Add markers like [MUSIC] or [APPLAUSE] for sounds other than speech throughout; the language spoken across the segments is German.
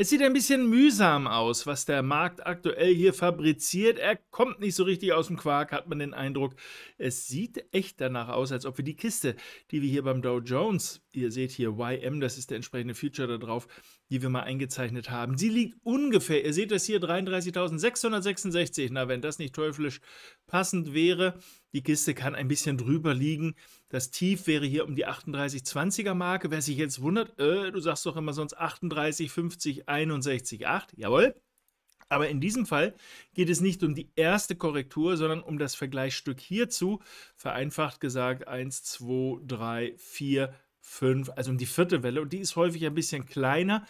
Es sieht ein bisschen mühsam aus, was der Markt aktuell hier fabriziert. Er kommt nicht so richtig aus dem Quark, hat man den Eindruck. Es sieht echt danach aus, als ob wir die Kiste, die wir hier beim Dow Jones, ihr seht hier YM, das ist der entsprechende Future da drauf, die wir mal eingezeichnet haben. Sie liegt ungefähr, ihr seht das hier, 33.666. Na, wenn das nicht teuflisch passend wäre, die Kiste kann ein bisschen drüber liegen. Das Tief wäre hier um die 38,20er Marke. Wer sich jetzt wundert, äh, du sagst doch immer sonst 38, 50, 61, 8. Jawohl. Aber in diesem Fall geht es nicht um die erste Korrektur, sondern um das Vergleichsstück hierzu. Vereinfacht gesagt 1, 2, 3, 4, 5, also um die vierte Welle. Und die ist häufig ein bisschen kleiner.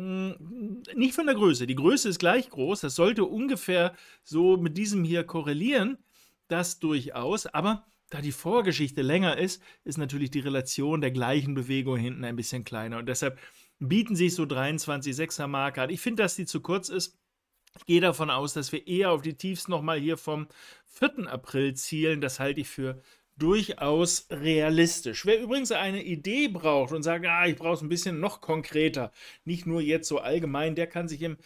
Nicht von der Größe. Die Größe ist gleich groß. Das sollte ungefähr so mit diesem hier korrelieren. Das durchaus. Aber da die Vorgeschichte länger ist, ist natürlich die Relation der gleichen Bewegung hinten ein bisschen kleiner. Und deshalb bieten sich so 23,6er Marke an. Ich finde, dass die zu kurz ist. Ich gehe davon aus, dass wir eher auf die Tiefs nochmal hier vom 4. April zielen. Das halte ich für durchaus realistisch. Wer übrigens eine Idee braucht und sagt, ah, ich brauche es ein bisschen noch konkreter, nicht nur jetzt so allgemein, der kann sich im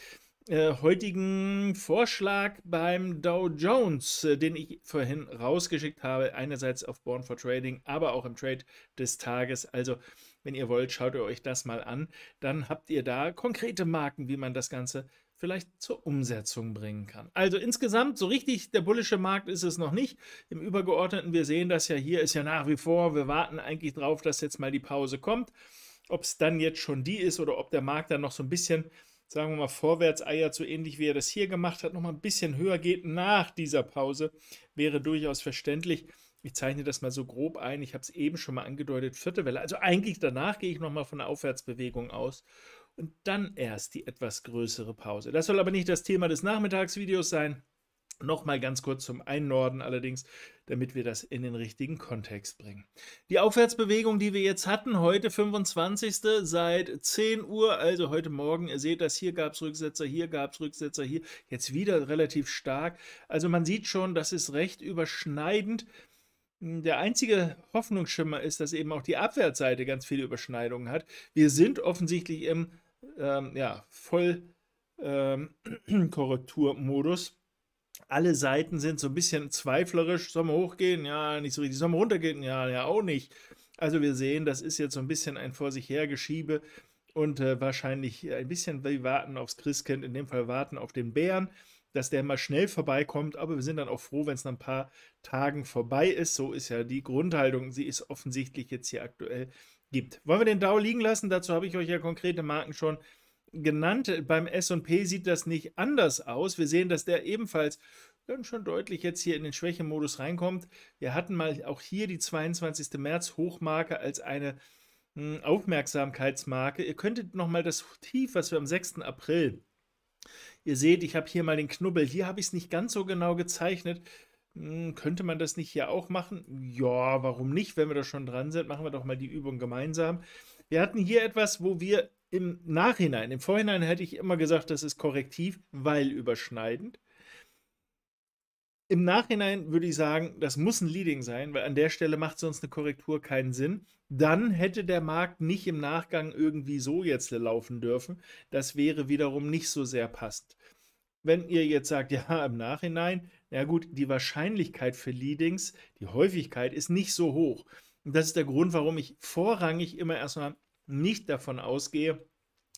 äh, heutigen Vorschlag beim Dow Jones, äh, den ich vorhin rausgeschickt habe, einerseits auf Born for Trading, aber auch im Trade des Tages. Also, wenn ihr wollt, schaut ihr euch das mal an. Dann habt ihr da konkrete Marken, wie man das Ganze vielleicht zur Umsetzung bringen kann. Also insgesamt, so richtig der bullische Markt ist es noch nicht. Im Übergeordneten, wir sehen das ja hier, ist ja nach wie vor, wir warten eigentlich drauf, dass jetzt mal die Pause kommt. Ob es dann jetzt schon die ist oder ob der Markt dann noch so ein bisschen, sagen wir mal, vorwärts eiert, so ähnlich wie er das hier gemacht hat, nochmal ein bisschen höher geht nach dieser Pause, wäre durchaus verständlich. Ich zeichne das mal so grob ein. Ich habe es eben schon mal angedeutet, vierte Welle. Also eigentlich danach gehe ich nochmal von der Aufwärtsbewegung aus und dann erst die etwas größere Pause. Das soll aber nicht das Thema des Nachmittagsvideos sein. Nochmal ganz kurz zum Einnorden allerdings, damit wir das in den richtigen Kontext bringen. Die Aufwärtsbewegung, die wir jetzt hatten, heute 25. seit 10 Uhr, also heute Morgen, ihr seht das, hier gab es Rücksetzer, hier gab es Rücksetzer, hier jetzt wieder relativ stark. Also man sieht schon, das ist recht überschneidend. Der einzige Hoffnungsschimmer ist, dass eben auch die Abwärtsseite ganz viele Überschneidungen hat. Wir sind offensichtlich im ähm, ja, voll ähm, [CLEARS THROAT] Korrekturmodus. Alle Seiten sind so ein bisschen zweiflerisch. Sollen wir hochgehen? Ja, nicht so richtig. Sollen wir runtergehen? Ja, ja, auch nicht. Also wir sehen, das ist jetzt so ein bisschen ein vor sich her Geschiebe und äh, wahrscheinlich ein bisschen wie warten aufs Christkind, in dem Fall warten auf den Bären, dass der mal schnell vorbeikommt, aber wir sind dann auch froh, wenn es nach ein paar Tagen vorbei ist. So ist ja die Grundhaltung, sie ist offensichtlich jetzt hier aktuell gibt. Wollen wir den DAO liegen lassen? Dazu habe ich euch ja konkrete Marken schon genannt. Beim SP sieht das nicht anders aus. Wir sehen, dass der ebenfalls dann schon deutlich jetzt hier in den Schwächemodus reinkommt. Wir hatten mal auch hier die 22. März Hochmarke als eine hm, Aufmerksamkeitsmarke. Ihr könntet nochmal das Tief, was wir am 6. April, ihr seht, ich habe hier mal den Knubbel, hier habe ich es nicht ganz so genau gezeichnet, hm, könnte man das nicht hier auch machen? Ja, warum nicht? Wenn wir da schon dran sind, machen wir doch mal die Übung gemeinsam. Wir hatten hier etwas, wo wir im Nachhinein, im Vorhinein hätte ich immer gesagt, das ist korrektiv, weil überschneidend. Im Nachhinein würde ich sagen, das muss ein Leading sein, weil an der Stelle macht sonst eine Korrektur keinen Sinn. Dann hätte der Markt nicht im Nachgang irgendwie so jetzt laufen dürfen. Das wäre wiederum nicht so sehr passend wenn ihr jetzt sagt, ja, [LAUGHS] im Nachhinein, na gut, die Wahrscheinlichkeit für Leadings, die Häufigkeit ist nicht so hoch. Und das ist der Grund, warum ich vorrangig immer erstmal nicht davon ausgehe,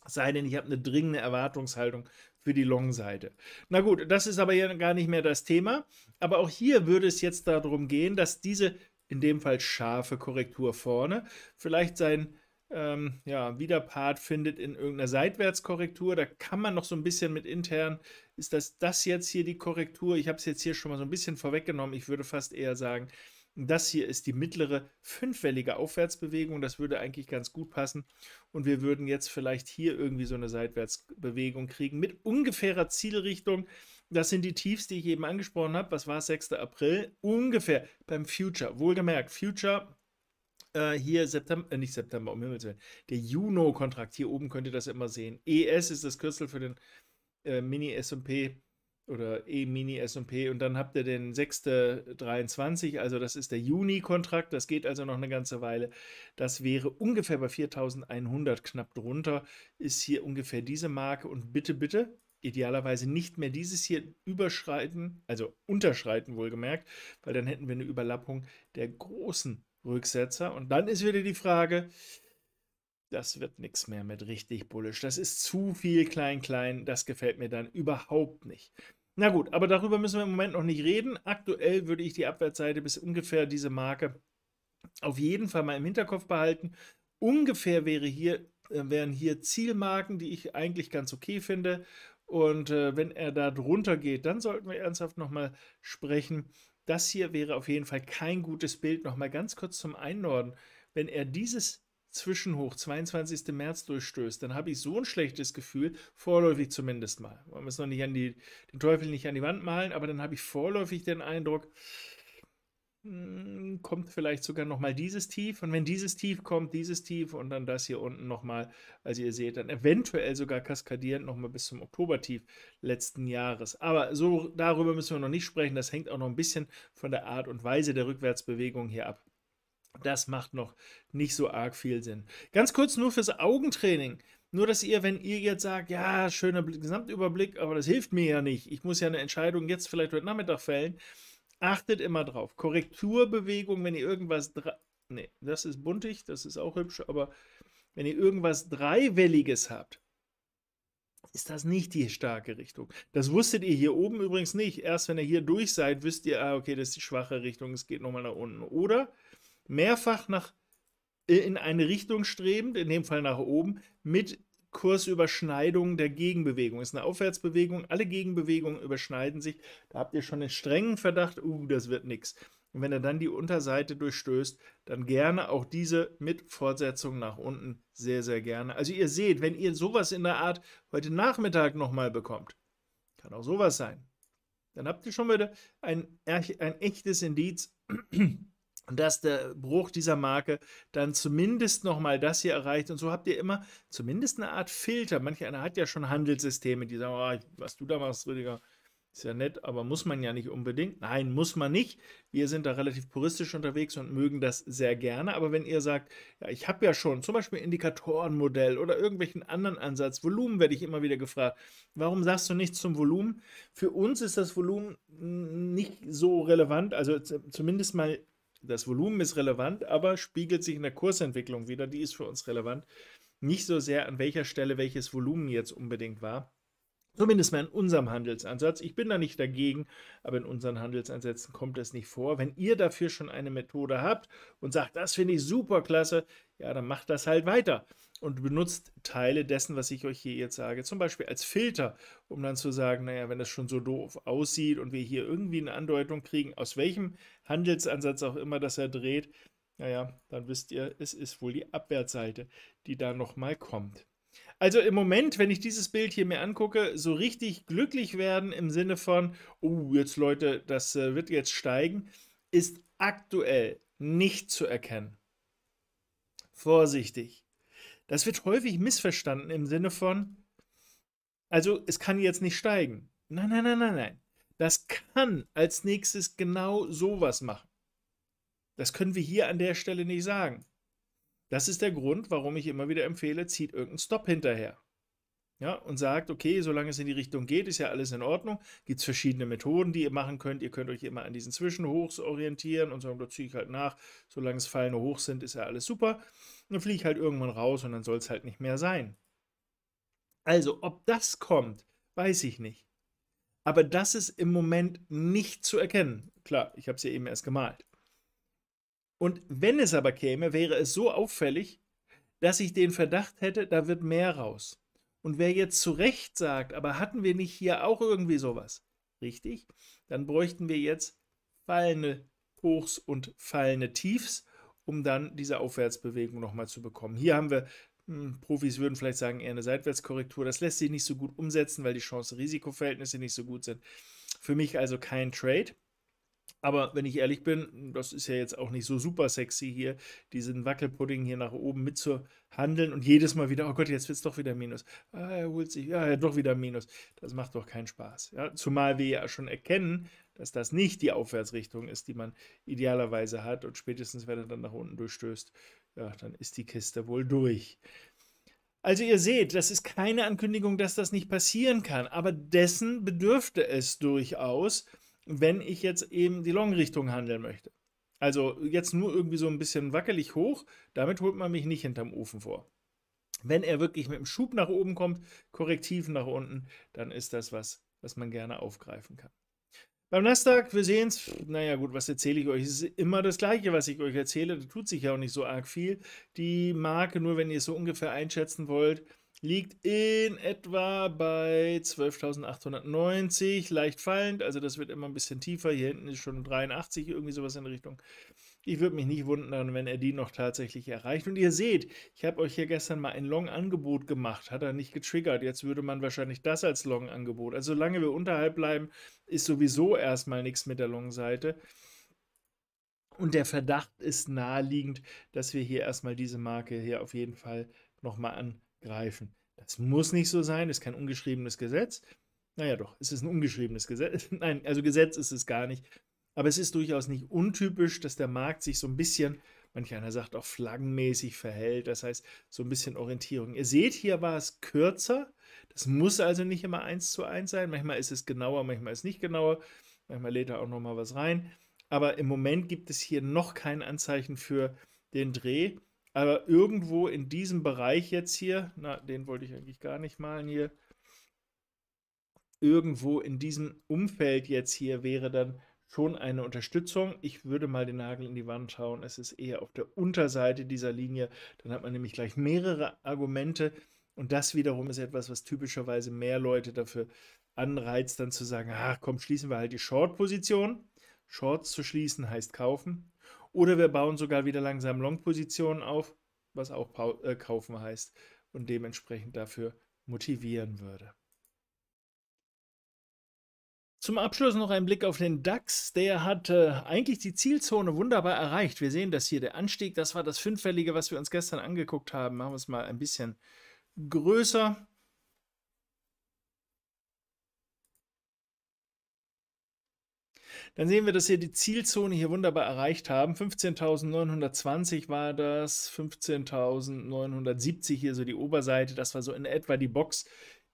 sei denn, ich habe eine dringende Erwartungshaltung für die Long-Seite. Na gut, das ist aber ja gar nicht mehr das Thema. Aber auch hier würde es jetzt darum gehen, dass diese in dem Fall scharfe Korrektur vorne vielleicht sein ähm, ja, Widerpart findet in irgendeiner Seitwärtskorrektur. Da kann man noch so ein bisschen mit intern, ist das das jetzt hier die Korrektur? Ich habe es jetzt hier schon mal so ein bisschen vorweggenommen. Ich würde fast eher sagen, das hier ist die mittlere fünfwellige Aufwärtsbewegung. Das würde eigentlich ganz gut passen. Und wir würden jetzt vielleicht hier irgendwie so eine Seitwärtsbewegung kriegen mit ungefährer Zielrichtung. Das sind die Tiefs, die ich eben angesprochen habe. Was war es? 6. April? Ungefähr beim Future. Wohlgemerkt, Future äh, hier September, äh, nicht September, um Himmels Willen, der Juno-Kontrakt, hier oben könnt ihr das immer sehen. ES ist das Kürzel für den äh, mini sp oder E-Mini S&P und dann habt ihr den 6.23, also das ist der Juni-Kontrakt, das geht also noch eine ganze Weile. Das wäre ungefähr bei 4.100 knapp drunter, ist hier ungefähr diese Marke und bitte, bitte, idealerweise nicht mehr dieses hier überschreiten, also unterschreiten wohlgemerkt, weil dann hätten wir eine Überlappung der großen Rücksetzer. Und dann ist wieder die Frage, das wird nichts mehr mit richtig bullisch. Das ist zu viel klein-klein. Das gefällt mir dann überhaupt nicht. Na gut, aber darüber müssen wir im Moment noch nicht reden. Aktuell würde ich die Abwärtsseite bis ungefähr diese Marke auf jeden Fall mal im Hinterkopf behalten. Ungefähr wäre hier, äh, wären hier Zielmarken, die ich eigentlich ganz okay finde. Und äh, wenn er da drunter geht, dann sollten wir ernsthaft nochmal sprechen. Das hier wäre auf jeden Fall kein gutes Bild. Nochmal ganz kurz zum Einnorden. Wenn er dieses Zwischenhoch 22. März durchstößt, dann habe ich so ein schlechtes Gefühl, vorläufig zumindest mal. Man muss noch nicht an die, den Teufel nicht an die Wand malen, aber dann habe ich vorläufig den Eindruck, hm, kommt vielleicht sogar nochmal dieses Tief und wenn dieses Tief kommt, dieses Tief und dann das hier unten nochmal, also ihr seht, dann eventuell sogar kaskadierend nochmal bis zum Oktobertief letzten Jahres. Aber so darüber müssen wir noch nicht sprechen, das hängt auch noch ein bisschen von der Art und Weise der Rückwärtsbewegung hier ab. Das macht noch nicht so arg viel Sinn. Ganz kurz nur fürs Augentraining. Nur, dass ihr, wenn ihr jetzt sagt, ja, schöner Gesamtüberblick, aber das hilft mir ja nicht. Ich muss ja eine Entscheidung jetzt vielleicht heute Nachmittag fällen Achtet immer drauf. Korrekturbewegung, wenn ihr irgendwas. Ne, das ist buntig, das ist auch hübsch, aber wenn ihr irgendwas Dreiwelliges habt, ist das nicht die starke Richtung. Das wusstet ihr hier oben übrigens nicht. Erst wenn ihr hier durch seid, wisst ihr, ah, okay, das ist die schwache Richtung, es geht nochmal nach unten. Oder mehrfach nach in eine Richtung strebend, in dem Fall nach oben, mit Kursüberschneidung der Gegenbewegung. Ist eine Aufwärtsbewegung, alle Gegenbewegungen überschneiden sich. Da habt ihr schon den strengen Verdacht, uh, das wird nichts. Und wenn er dann die Unterseite durchstößt, dann gerne auch diese mit Fortsetzung nach unten sehr, sehr gerne. Also ihr seht, wenn ihr sowas in der Art heute Nachmittag nochmal bekommt, kann auch sowas sein, dann habt ihr schon wieder ein, ein echtes Indiz, dass der Bruch dieser Marke dann zumindest nochmal das hier erreicht. Und so habt ihr immer zumindest eine Art Filter. Manch einer hat ja schon Handelssysteme, die sagen, oh, was du da machst, Rüdiger, ist ja nett, aber muss man ja nicht unbedingt. Nein, muss man nicht. Wir sind da relativ puristisch unterwegs und mögen das sehr gerne. Aber wenn ihr sagt, ja, ich habe ja schon zum Beispiel Indikatorenmodell oder irgendwelchen anderen Ansatz, Volumen werde ich immer wieder gefragt. Warum sagst du nichts zum Volumen? Für uns ist das Volumen nicht so relevant, also zumindest mal das Volumen ist relevant, aber spiegelt sich in der Kursentwicklung wieder. Die ist für uns relevant. Nicht so sehr, an welcher Stelle welches Volumen jetzt unbedingt war, Zumindest mal in unserem Handelsansatz. Ich bin da nicht dagegen, aber in unseren Handelsansätzen kommt das nicht vor. Wenn ihr dafür schon eine Methode habt und sagt, das finde ich super klasse, ja, dann macht das halt weiter und benutzt Teile dessen, was ich euch hier jetzt sage, zum Beispiel als Filter, um dann zu sagen, naja, wenn das schon so doof aussieht und wir hier irgendwie eine Andeutung kriegen, aus welchem Handelsansatz auch immer das er dreht, naja, dann wisst ihr, es ist wohl die Abwärtsseite, die da nochmal kommt. Also im Moment, wenn ich dieses Bild hier mir angucke, so richtig glücklich werden im Sinne von, oh, jetzt Leute, das äh, wird jetzt steigen, ist aktuell nicht zu erkennen. Vorsichtig. Das wird häufig missverstanden im Sinne von, also es kann jetzt nicht steigen. Nein, nein, nein, nein, nein. Das kann als nächstes genau sowas machen. Das können wir hier an der Stelle nicht sagen. Das ist der Grund, warum ich immer wieder empfehle, zieht irgendeinen Stop hinterher. Ja, und sagt, okay, solange es in die Richtung geht, ist ja alles in Ordnung. Gibt es verschiedene Methoden, die ihr machen könnt. Ihr könnt euch immer an diesen Zwischenhochs orientieren und sagen, da ziehe ich halt nach. Solange es Fallen hoch sind, ist ja alles super. dann fliege ich halt irgendwann raus und dann soll es halt nicht mehr sein. Also, ob das kommt, weiß ich nicht. Aber das ist im Moment nicht zu erkennen. Klar, ich habe es ja eben erst gemalt. Und wenn es aber käme, wäre es so auffällig, dass ich den Verdacht hätte, da wird mehr raus. Und wer jetzt zu Recht sagt, aber hatten wir nicht hier auch irgendwie sowas? Richtig, dann bräuchten wir jetzt fallende Hochs und fallende Tiefs, um dann diese Aufwärtsbewegung nochmal zu bekommen. Hier haben wir, mh, hm, Profis würden vielleicht sagen, eher eine Seitwärtskorrektur. Das lässt sich nicht so gut umsetzen, weil die chance risikoverhältnisse nicht so gut sind. Für mich also kein Trade. Aber wenn ich ehrlich bin, das ist ja jetzt auch nicht so super sexy hier, diesen Wackelpudding hier nach oben mitzuhandeln und jedes Mal wieder, oh Gott, jetzt wird es doch wieder Minus. Ah, er holt sich, ja, er hat doch wieder Minus. Das macht doch keinen Spaß. Ja? Zumal wir ja schon erkennen, dass das nicht die Aufwärtsrichtung ist, die man idealerweise hat. Und spätestens, wenn er dann nach unten durchstößt, ja, dann ist die Kiste wohl durch. Also ihr seht, das ist keine Ankündigung, dass das nicht passieren kann, aber dessen bedürfte es durchaus, wenn ich jetzt eben die Long-Richtung handeln möchte. Also jetzt nur irgendwie so ein bisschen wackelig hoch, damit holt man mich nicht hinterm Ofen vor. Wenn er wirklich mit dem Schub nach oben kommt, korrektiv nach unten, dann ist das was, was man gerne aufgreifen kann. Beim Nasdaq, wir sehen es, naja gut, was erzähle ich euch? Es ist immer das Gleiche, was ich euch erzähle, da tut sich ja auch nicht so arg viel. Die Marke, nur wenn ihr es so ungefähr einschätzen wollt, liegt in etwa bei 12.890, leicht fallend, also das wird immer ein bisschen tiefer. Hier hinten ist schon 83, irgendwie sowas in Richtung. Ich würde mich nicht wundern, wenn er die noch tatsächlich erreicht. Und ihr seht, ich habe euch hier gestern mal ein Long-Angebot gemacht, hat er nicht getriggert. Jetzt würde man wahrscheinlich das als Long-Angebot. Also solange wir unterhalb bleiben, ist sowieso erstmal nichts mit der Long-Seite. Und der Verdacht ist naheliegend, dass wir hier erstmal diese Marke hier auf jeden Fall nochmal an greifen. Das muss nicht so sein, ist kein ungeschriebenes Gesetz. Naja, doch, es ist ein ungeschriebenes Gesetz. [LAUGHS] Nein, also Gesetz ist es gar nicht. Aber es ist durchaus nicht untypisch, dass der Markt sich so ein bisschen, manch einer sagt auch flaggenmäßig verhält, das heißt so ein bisschen Orientierung. Ihr seht, hier war es kürzer. Das muss also nicht immer eins zu eins sein. Manchmal ist es genauer, manchmal ist es nicht genauer. Manchmal lädt er auch nochmal was rein. Aber im Moment gibt es hier noch kein Anzeichen für den Dreh. Aber irgendwo in diesem Bereich jetzt hier, na, den wollte ich eigentlich gar nicht malen hier, irgendwo in diesem Umfeld jetzt hier wäre dann schon eine Unterstützung. Ich würde mal den Nagel in die Wand hauen. Es ist eher auf der Unterseite dieser Linie. Dann hat man nämlich gleich mehrere Argumente. Und das wiederum ist etwas, was typischerweise mehr Leute dafür anreizt, dann zu sagen, ach komm, schließen wir halt die Short-Position. Shorts zu schließen heißt kaufen. Oder wir bauen sogar wieder langsam Long-Positionen auf, was auch äh, kaufen heißt und dementsprechend dafür motivieren würde. Zum Abschluss noch ein Blick auf den DAX. Der hat äh, eigentlich die Zielzone wunderbar erreicht. Wir sehen das hier, der Anstieg, das war das Fünffällige, was wir uns gestern angeguckt haben. Machen wir es mal ein bisschen größer. Dann sehen wir, dass wir die Zielzone hier wunderbar erreicht haben. 15.920 war das, 15.970 hier so die Oberseite. Das war so in etwa die Box,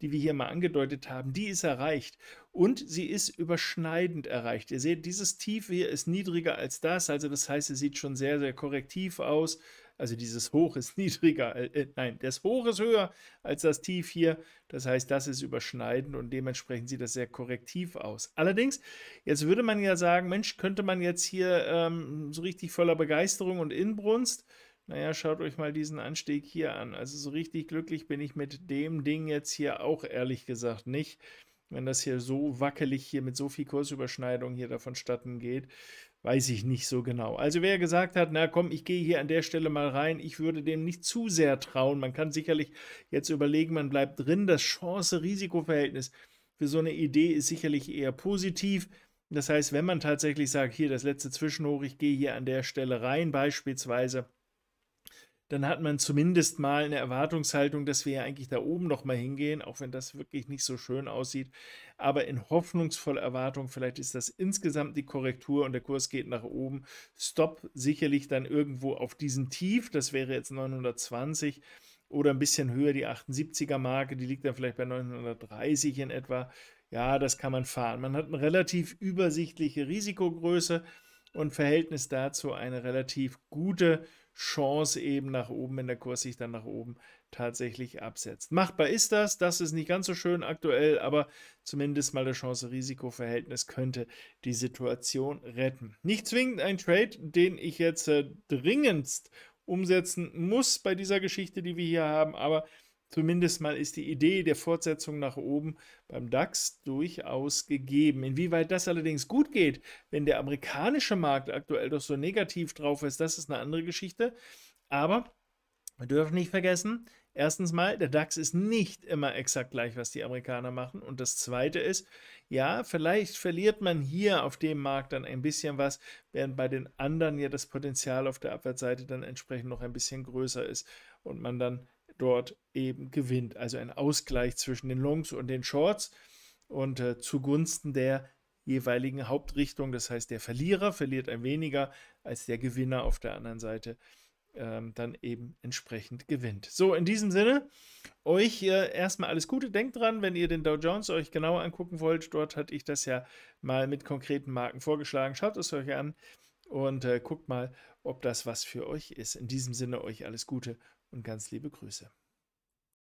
die wir hier mal angedeutet haben. Die ist erreicht und sie ist überschneidend erreicht. Ihr seht, dieses Tief hier ist niedriger als das. Also das heißt, es sieht schon sehr, sehr korrektiv aus. Also dieses Hoch ist [LAUGHS] niedriger, äh, äh, nein, das Hoch ist höher als das Tief hier. Das heißt, das ist überschneidend und dementsprechend sieht das sehr korrektiv aus. Allerdings, jetzt würde man ja sagen, Mensch, könnte man jetzt hier ähm, so richtig voller Begeisterung und Inbrunst naja, schaut euch mal diesen Anstieg hier an. Also so richtig glücklich bin ich mit dem Ding jetzt hier auch ehrlich gesagt nicht. Wenn das hier so wackelig hier mit so viel Kursüberschneidung hier davon geht, Weiß ich nicht so genau. Also wer gesagt hat, na komm, ich gehe hier an der Stelle mal rein, ich würde dem nicht zu sehr trauen. Man kann sicherlich jetzt überlegen, man bleibt drin. Das Chance-Risiko-Verhältnis für so eine Idee ist sicherlich eher positiv. Das heißt, wenn man tatsächlich sagt, hier das letzte Zwischenhoch, ich gehe hier an der Stelle rein beispielsweise, dann hat man zumindest mal eine Erwartungshaltung, dass wir ja eigentlich da oben nochmal hingehen, auch wenn das wirklich nicht so schön aussieht. Aber in hoffnungsvoller Erwartung, vielleicht ist das insgesamt die Korrektur und der Kurs geht nach oben. Stop sicherlich dann irgendwo auf diesen Tief, das wäre jetzt 920 oder ein bisschen höher die 78er Marke, die liegt dann vielleicht bei 930 in etwa. Ja, das kann man fahren. Man hat eine relativ übersichtliche Risikogröße und Verhältnis dazu eine relativ gute Chance eben nach oben, wenn der Kurs sich dann nach oben tatsächlich absetzt. Machbar ist das, das ist nicht ganz so schön aktuell, aber zumindest mal das Chance-Risiko-Verhältnis könnte die Situation retten. Nicht zwingend ein Trade, den ich jetzt äh, dringendst umsetzen muss bei dieser Geschichte, die wir hier haben, aber Zumindest mal ist die Idee der Fortsetzung nach oben beim DAX durchaus gegeben. Inwieweit das allerdings gut geht, wenn der amerikanische Markt aktuell doch so negativ drauf ist, das ist eine andere Geschichte. Aber wir dürfen nicht vergessen, erstens mal, der DAX ist nicht immer exakt gleich, was die Amerikaner machen. Und das Zweite ist, ja, vielleicht verliert man hier auf dem Markt dann ein bisschen was, während bei den anderen ja das Potenzial auf der Abwärtsseite dann entsprechend noch ein bisschen größer ist und man dann dort eben gewinnt. Also ein Ausgleich zwischen den Longs und den Shorts und äh, zugunsten der jeweiligen Hauptrichtung. Das heißt, der Verlierer verliert ein weniger als der Gewinner auf der anderen Seite ähm, dann eben entsprechend gewinnt. So, in diesem Sinne, euch äh, erstmal alles Gute. Denkt dran, wenn ihr den Dow Jones euch genauer angucken wollt, dort hatte ich das ja mal mit konkreten Marken vorgeschlagen. Schaut es euch an und äh, guckt mal, ob das was für euch ist. In diesem Sinne, euch alles Gute und ganz liebe Grüße.